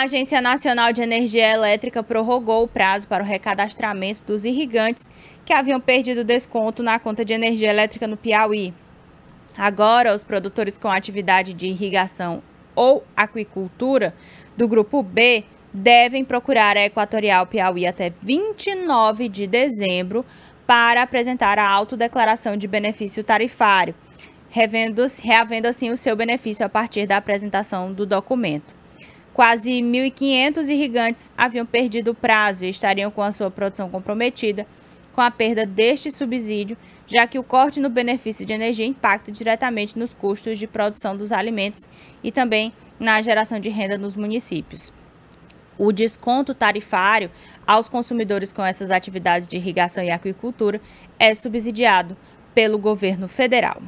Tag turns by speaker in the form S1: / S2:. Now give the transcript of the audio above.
S1: a Agência Nacional de Energia Elétrica prorrogou o prazo para o recadastramento dos irrigantes que haviam perdido desconto na conta de energia elétrica no Piauí. Agora, os produtores com atividade de irrigação ou aquicultura do grupo B devem procurar a Equatorial Piauí até 29 de dezembro para apresentar a autodeclaração de benefício tarifário, revendo, reavendo assim o seu benefício a partir da apresentação do documento. Quase 1.500 irrigantes haviam perdido o prazo e estariam com a sua produção comprometida com a perda deste subsídio, já que o corte no benefício de energia impacta diretamente nos custos de produção dos alimentos e também na geração de renda nos municípios. O desconto tarifário aos consumidores com essas atividades de irrigação e aquicultura é subsidiado pelo governo federal.